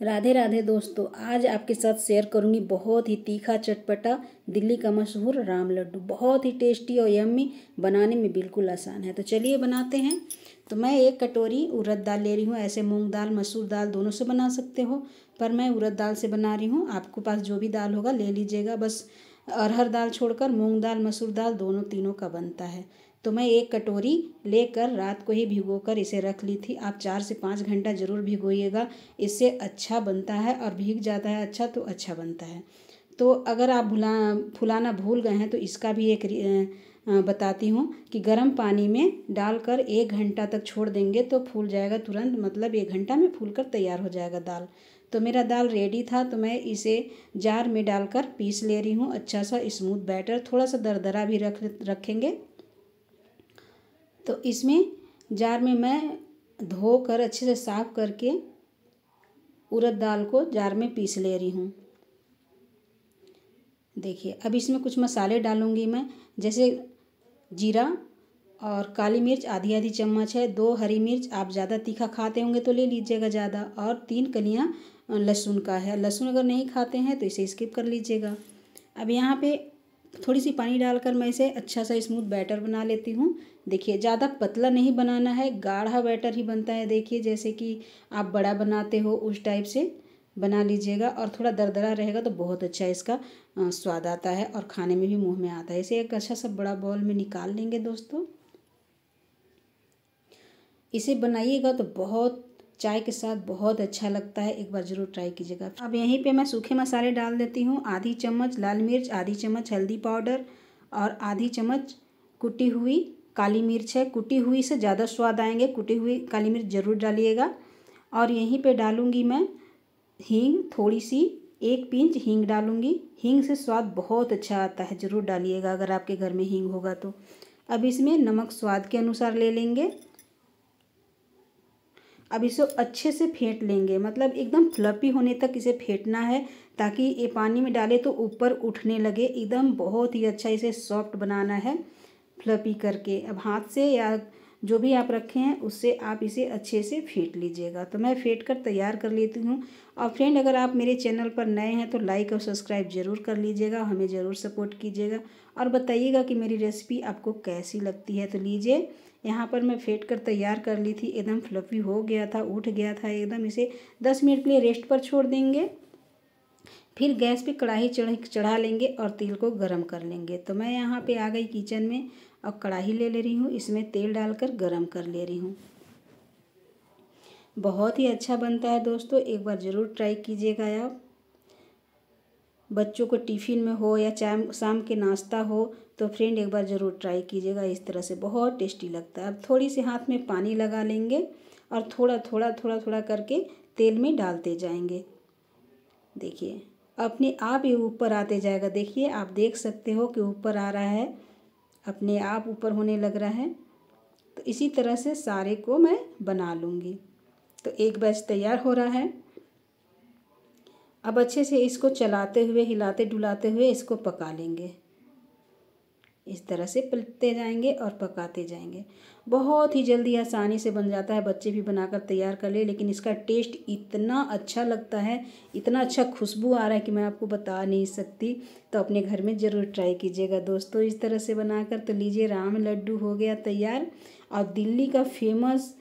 राधे राधे दोस्तों आज आपके साथ शेयर करूंगी बहुत ही तीखा चटपटा दिल्ली का मशहूर राम लड्डू बहुत ही टेस्टी और यम्मी बनाने में बिल्कुल आसान है तो चलिए बनाते हैं तो मैं एक कटोरी उरद दाल ले रही हूँ ऐसे मूंग दाल मसूर दाल दोनों से बना सकते हो पर मैं उरद दाल से बना रही हूँ आपके पास जो भी दाल होगा ले लीजिएगा बस अरहर दाल छोड़कर मूंग दाल मसूर दाल दोनों तीनों का बनता है तो मैं एक कटोरी लेकर रात को ही भिगो कर इसे रख ली थी आप चार से पाँच घंटा ज़रूर भिगोइएगा इससे अच्छा बनता है और भीग जाता है अच्छा तो अच्छा बनता है तो अगर आप भुला फुलाना भूल गए हैं तो इसका भी एक बताती हूँ कि गर्म पानी में डालकर एक घंटा तक छोड़ देंगे तो फूल जाएगा तुरंत मतलब एक घंटा में फूल कर तैयार हो जाएगा दाल तो मेरा दाल रेडी था तो मैं इसे जार में डालकर पीस ले रही हूँ अच्छा सा स्मूथ बैटर थोड़ा सा दरदरा भी रख रखेंगे तो इसमें जार में मैं धोकर अच्छे से साफ करके उड़द दाल को जार में पीस ले रही हूँ देखिए अब इसमें कुछ मसाले डालूँगी मैं जैसे जीरा और काली मिर्च आधी आधी चम्मच है दो हरी मिर्च आप ज़्यादा तीखा खाते होंगे तो ले लीजिएगा ज़्यादा और तीन कलियाँ लहसुन का है लहसुन अगर नहीं खाते हैं तो इसे स्किप कर लीजिएगा अब यहाँ पे थोड़ी सी पानी डालकर मैं इसे अच्छा सा स्मूथ बैटर बना लेती हूँ देखिए ज़्यादा पतला नहीं बनाना है गाढ़ा बैटर ही बनता है देखिए जैसे कि आप बड़ा बनाते हो उस टाइप से बना लीजिएगा और थोड़ा दरदरा रहेगा तो बहुत अच्छा इसका स्वाद आता है और खाने में भी मुँह में आता है इसे एक अच्छा सा बड़ा बॉल में निकाल लेंगे दोस्तों इसे बनाइएगा तो बहुत चाय के साथ बहुत अच्छा लगता है एक बार ज़रूर ट्राई कीजिएगा अब यहीं पे मैं सूखे मसाले डाल देती हूँ आधी चम्मच लाल मिर्च आधी चम्मच हल्दी पाउडर और आधी चम्मच कुटी हुई काली मिर्च है कुटी हुई से ज़्यादा स्वाद आएंगे कुटी हुई काली मिर्च ज़रूर डालिएगा और यहीं पे डालूँगी मैं हींग थोड़ी सी एक पिंच हींग डालूँगी हींग से स्वाद बहुत अच्छा आता है ज़रूर डालिएगा अगर आपके घर में हींग होगा तो अब इसमें नमक स्वाद के अनुसार ले लेंगे अब इसे अच्छे से फेंट लेंगे मतलब एकदम फ्लपी होने तक इसे फेंटना है ताकि ये पानी में डाले तो ऊपर उठने लगे एकदम बहुत ही अच्छा इसे सॉफ्ट बनाना है फ्लपी करके अब हाथ से या जो भी आप रखे हैं उससे आप इसे अच्छे से फेंट लीजिएगा तो मैं फेंट कर तैयार कर लेती हूँ और फ्रेंड अगर आप मेरे चैनल पर नए हैं तो लाइक और सब्सक्राइब ज़रूर कर लीजिएगा हमें ज़रूर सपोर्ट कीजिएगा और बताइएगा कि मेरी रेसिपी आपको कैसी लगती है तो लीजिए यहाँ पर मैं फेंट कर तैयार कर ली थी एकदम फ्लफी हो गया था उठ गया था एकदम इसे दस मिनट के लिए रेस्ट पर छोड़ देंगे फिर गैस पे कढ़ाई चढ़ चढ़ा लेंगे और तेल को गरम कर लेंगे तो मैं यहाँ पे आ गई किचन में और कढ़ाई ले ले रही हूँ इसमें तेल डालकर गरम कर ले रही हूँ बहुत ही अच्छा बनता है दोस्तों एक बार ज़रूर ट्राई कीजिएगा आप बच्चों को टिफ़िन में हो या चाय शाम के नाश्ता हो तो फ्रेंड एक बार ज़रूर ट्राई कीजिएगा इस तरह से बहुत टेस्टी लगता है अब थोड़ी सी हाथ में पानी लगा लेंगे और थोड़ा थोड़ा थोड़ा थोड़ा करके तेल में डालते जाएंगे देखिए अपने आप ही ऊपर आते जाएगा देखिए आप देख सकते हो कि ऊपर आ रहा है अपने आप ऊपर होने लग रहा है तो इसी तरह से सारे को मैं बना लूँगी तो एक बैच तैयार हो रहा है अब अच्छे से इसको चलाते हुए हिलाते डुलाते हुए इसको पका लेंगे इस तरह से पलटते जाएंगे और पकाते जाएंगे बहुत ही जल्दी आसानी से बन जाता है बच्चे भी बनाकर तैयार कर ले लेकिन इसका टेस्ट इतना अच्छा लगता है इतना अच्छा खुशबू आ रहा है कि मैं आपको बता नहीं सकती तो अपने घर में ज़रूर ट्राई कीजिएगा दोस्तों इस तरह से बनाकर तो लीजिए राम लड्डू हो गया तैयार और दिल्ली का फेमस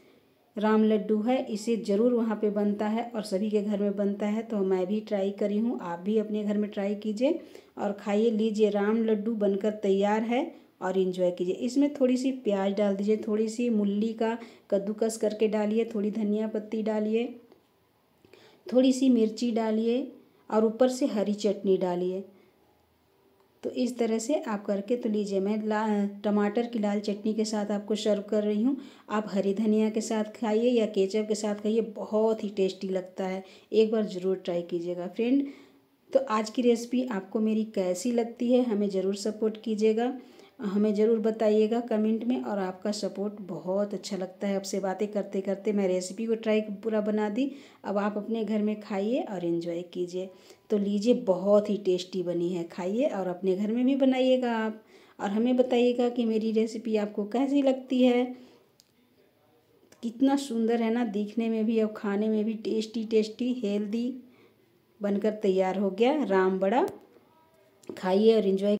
राम लड्डू है इसे ज़रूर वहाँ पे बनता है और सभी के घर में बनता है तो मैं भी ट्राई करी हूँ आप भी अपने घर में ट्राई कीजिए और खाइए लीजिए राम लड्डू बनकर तैयार है और इन्जॉय कीजिए इसमें थोड़ी सी प्याज डाल दीजिए थोड़ी सी मूली का कद्दूकस करके डालिए थोड़ी धनिया पत्ती डालिए थोड़ी सी मिर्ची डालिए और ऊपर से हरी चटनी डालिए तो इस तरह से आप करके तो लीजिए मैं ला टमाटर की लाल चटनी के साथ आपको सर्व कर रही हूँ आप हरी धनिया के साथ खाइए या केचप के साथ खाइए बहुत ही टेस्टी लगता है एक बार ज़रूर ट्राई कीजिएगा फ्रेंड तो आज की रेसिपी आपको मेरी कैसी लगती है हमें ज़रूर सपोर्ट कीजिएगा हमें ज़रूर बताइएगा कमेंट में और आपका सपोर्ट बहुत अच्छा लगता है आपसे बातें करते करते मैं रेसिपी को ट्राई पूरा बना दी अब आप अपने घर में खाइए और इन्जॉय कीजिए तो लीजिए बहुत ही टेस्टी बनी है खाइए और अपने घर में भी बनाइएगा आप और हमें बताइएगा कि मेरी रेसिपी आपको कैसी लगती है कितना सुंदर है ना दिखने में भी और खाने में भी टेस्टी टेस्टी हेल्दी बनकर तैयार हो गया राम बड़ा खाइए और इन्जॉय